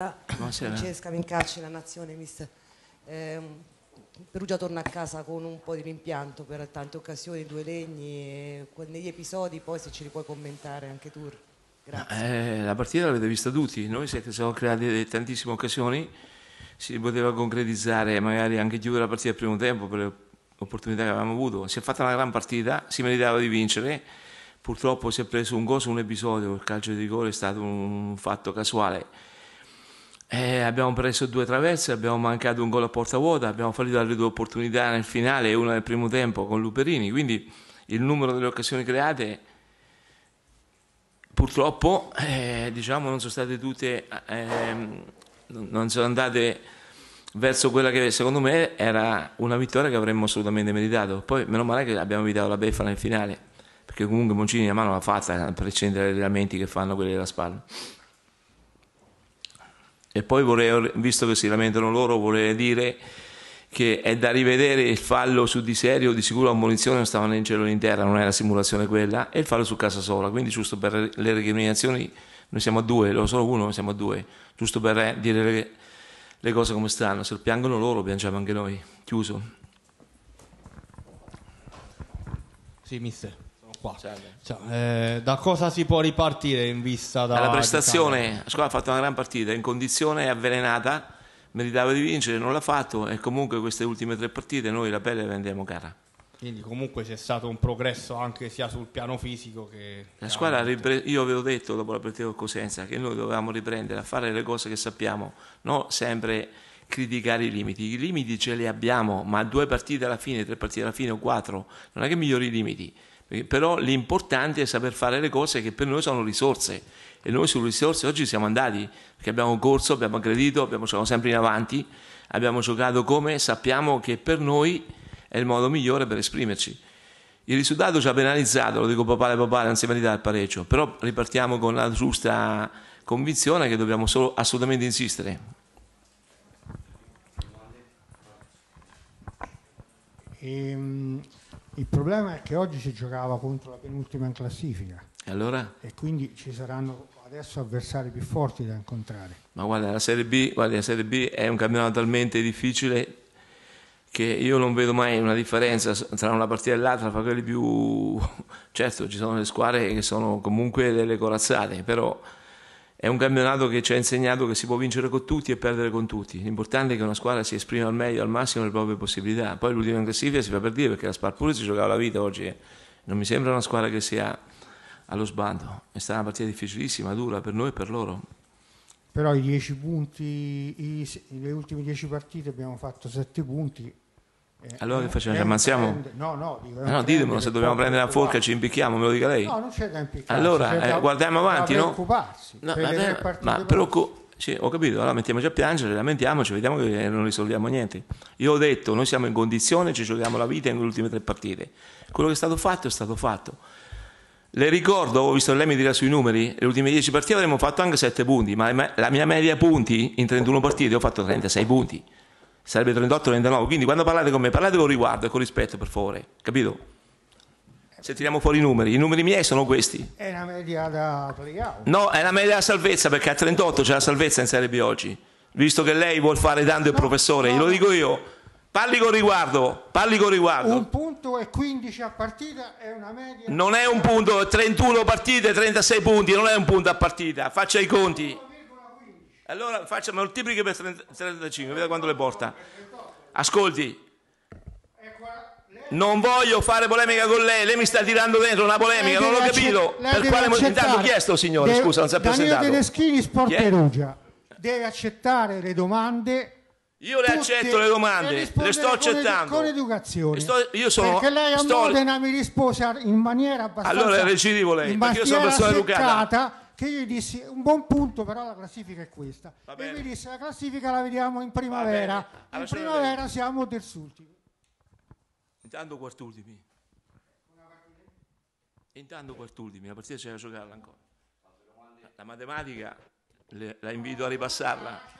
Buonasera. Francesca Vincacci, La Nazione, mister. Eh, Perugia torna a casa con un po' di rimpianto per tante occasioni, due legni, negli episodi poi se ce li puoi commentare anche tu. Grazie. Eh, la partita l'avete vista tutti, noi siamo creati tantissime occasioni, si poteva concretizzare magari anche chiudere la partita al primo tempo per le opportunità che avevamo avuto, si è fatta una gran partita, si meritava di vincere, purtroppo si è preso un gol su un episodio, il calcio di rigore è stato un fatto casuale eh, abbiamo preso due traverse, abbiamo mancato un gol a porta vuota, abbiamo fallito alle due opportunità nel finale e una nel primo tempo con Luperini, quindi il numero delle occasioni create purtroppo eh, diciamo, non sono state tutte, eh, non sono andate verso quella che secondo me era una vittoria che avremmo assolutamente meritato. Poi meno male che abbiamo evitato la beffa nel finale, perché comunque Moncini la mano l'ha fatta per scendere gli allenamenti che fanno quelli della Spalla. E poi, vorrei, visto che si lamentano loro, vorrei dire che è da rivedere il fallo su Di Serio, di sicuro ammonizione non stava nel cielo né in terra, non era simulazione quella, e il fallo su Casasola, quindi giusto per le recriminazioni, noi siamo a due, lo solo uno, ma siamo a due, giusto per eh, dire le, le cose come stanno, se piangono loro piangiamo anche noi, chiuso. Sì, mister qua. Certo. Cioè, eh, da cosa si può ripartire in vista della La prestazione, la squadra ha fatto una gran partita, in condizione avvelenata, meritava di vincere, non l'ha fatto e comunque queste ultime tre partite noi la pelle la vendiamo cara. Quindi comunque c'è stato un progresso anche sia sul piano fisico che... La squadra, ripre- io avevo detto dopo la partita con Cosenza che noi dovevamo riprendere a fare le cose che sappiamo, non sempre criticare i limiti. I limiti ce li abbiamo, ma due partite alla fine, tre partite alla fine o quattro, non è che migliori i limiti. Eh, però l'importante è saper fare le cose che per noi sono risorse e noi sulle risorse oggi siamo andati perché abbiamo corso, abbiamo aggredito, abbiamo giocato sempre in avanti, abbiamo giocato come sappiamo che per noi è il modo migliore per esprimerci. Il risultato ci ha penalizzato, lo dico papale papale, non si merita il pareggio, però ripartiamo con la giusta convinzione che dobbiamo solo, assolutamente insistere. Ehm, il problema è che oggi si giocava contro la penultima in classifica. E allora? E quindi ci saranno adesso avversari più forti da incontrare. Ma guarda, la Serie B, guarda, la Serie B è un campionato talmente difficile che io non vedo mai una differenza tra una partita e l'altra, fra quelli più... Certo, ci sono le squadre che sono comunque delle corazzate, però è un campionato che ci ha insegnato che si può vincere con tutti e perdere con tutti. L'importante è che una squadra si esprima al meglio, al massimo le proprie possibilità. Poi l'ultima in classifica si fa per dire perché la Spar pure si giocava la vita oggi. Non mi sembra una squadra che sia allo sbando. È stata una partita difficilissima, dura per noi e per loro. Però i dieci punti, i, le ultime dieci partite abbiamo fatto sette punti, eh, allora che eh, facciamo? Eh, ci cioè, ammazziamo? No, no, dico, no ditemelo se dobbiamo prendere la forca ci impicchiamo, me lo dica lei. No, non c'è da impiccare. Allora eh, guardiamo avanti, no? no per ma preoccup- sì, ho capito, allora mettiamoci a piangere, lamentiamoci, vediamo che non risolviamo niente. Io ho detto, noi siamo in condizione, ci giochiamo la vita nelle ultime tre partite. Quello che è stato fatto è stato fatto. Le ricordo, ho visto lei mi dirà sui numeri, le ultime 10 partite avremmo fatto anche 7 punti, ma la mia media punti in 31 partite ho fatto 36 punti sarebbe 38-39. Quindi quando parlate con me, parlate con riguardo e con rispetto, per favore, capito? Se tiriamo fuori i numeri, i numeri miei sono questi. È una media da playout. No, è una media da salvezza perché a 38 c'è la salvezza in Serie B oggi. Visto che lei vuol fare tanto il no, professore, glielo dico io. Parli con riguardo, parli con riguardo. Un punto e 15 a partita è una media. Non è un punto, 31 partite, 36 punti, non è un punto a partita. Faccia i conti. Allora faccia moltiplichi per 35, vedi quanto le porta. Ascolti. Non voglio fare polemica con lei, lei mi sta tirando dentro una polemica, non l'ho capito. Per quale motivo? Intanto chi è sto signore? Deve, Scusa, non si è presentato. Danilo Tedeschini, Sport Perugia. Deve accettare le domande io le Tutti accetto le domande, le sto accettando. Con, educazione. Sto, io sono, perché lei a sto... Modena mi rispose in maniera abbastanza... Allora recidivo lei, perché io sono una persona seccata, educata che gli dissi un buon punto però la classifica è questa e mi disse la classifica la vediamo in primavera in primavera del... siamo terzultimi intanto quartultimi intanto quartultimi la partita c'è da giocarla ancora la matematica le, la invito a ripassarla